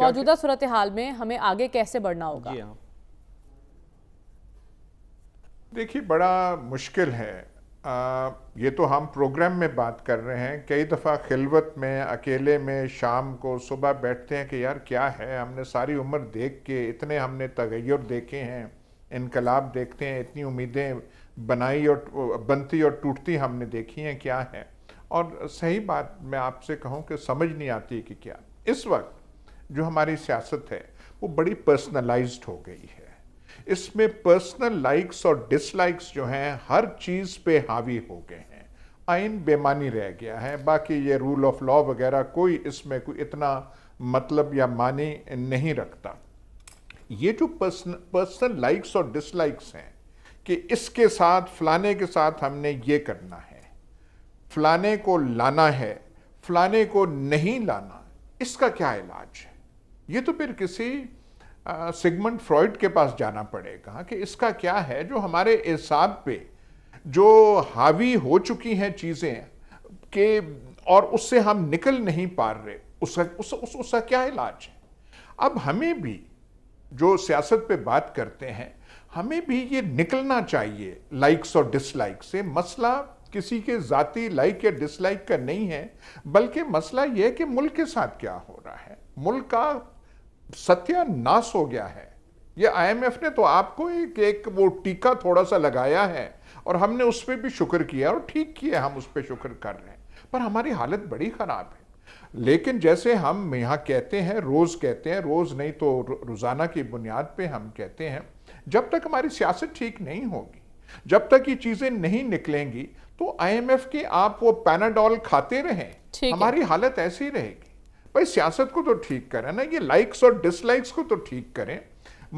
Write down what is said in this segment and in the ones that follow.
मौजूदा सूरत हाल में हमें आगे कैसे बढ़ना होगा हाँ। देखिए बड़ा मुश्किल है आ, ये तो हम प्रोग्राम में बात कर रहे हैं कई दफ़ा खिलवत में अकेले में शाम को सुबह बैठते हैं कि यार क्या है हमने सारी उम्र देख के इतने हमने तगैर देखे हैं इनकलाब देखते हैं इतनी उम्मीदें बनाई और बनती और टूटती हमने देखी हैं क्या है और सही बात मैं आपसे कहूँ कि समझ नहीं आती कि क्या इस वक्त जो हमारी सियासत है वो बड़ी पर्सनलाइज्ड हो गई है इसमें पर्सनल लाइक्स और डिसलाइक्स जो हैं हर चीज़ पे हावी हो गए हैं आइन बेमानी रह गया है बाकी ये रूल ऑफ लॉ वगैरह कोई इसमें कोई इतना मतलब या मानी नहीं रखता ये जो पर्सन पर्सनल लाइक्स और डिसलाइक्स हैं कि इसके साथ फलाने के साथ हमने ये करना है फलाने को लाना है फलाने को नहीं लाना इसका क्या इलाज है ये तो फिर किसी सिगमंड फ्रॉइड के पास जाना पड़ेगा कि इसका क्या है जो हमारे एसाब पे जो हावी हो चुकी हैं चीज़ें के और उससे हम निकल नहीं पा रहे उसका उस, उस, उसका क्या इलाज है अब हमें भी जो सियासत पे बात करते हैं हमें भी ये निकलना चाहिए लाइक्स और डिसलाइक से मसला किसी के जाति लाइक या डिसलाइक का नहीं है बल्कि मसला यह है कि मुल्क के साथ क्या हो रहा है मुल्क का सत्यानाश हो गया है ये आईएमएफ ने तो आपको एक एक वो टीका थोड़ा सा लगाया है और हमने उस पर भी शुक्र किया और ठीक किया हम उस पर शुक्र कर रहे हैं पर हमारी हालत बड़ी ख़राब है लेकिन जैसे हम यहाँ कहते हैं रोज़ कहते हैं रोज़ नहीं तो रोज़ाना की बुनियाद पे हम कहते हैं जब तक हमारी सियासत ठीक नहीं होगी जब तक ये चीज़ें नहीं निकलेंगी तो आईएमएफ के आप वो पैनाडॉल खाते रहें हमारी हालत ऐसी रहेगी भाई सियासत को तो ठीक करें ना ये लाइक्स और डिसलाइक्स को तो ठीक करें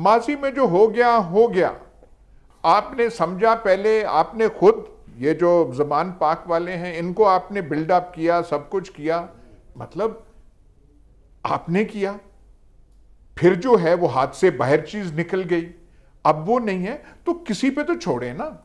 माजी में जो हो गया हो गया आपने समझा पहले आपने खुद ये जो जबान पाक वाले हैं इनको आपने बिल्डअप किया सब कुछ किया मतलब आपने किया फिर जो है वो हाथ से बाहर चीज निकल गई अब वो नहीं है तो किसी पे तो छोड़े ना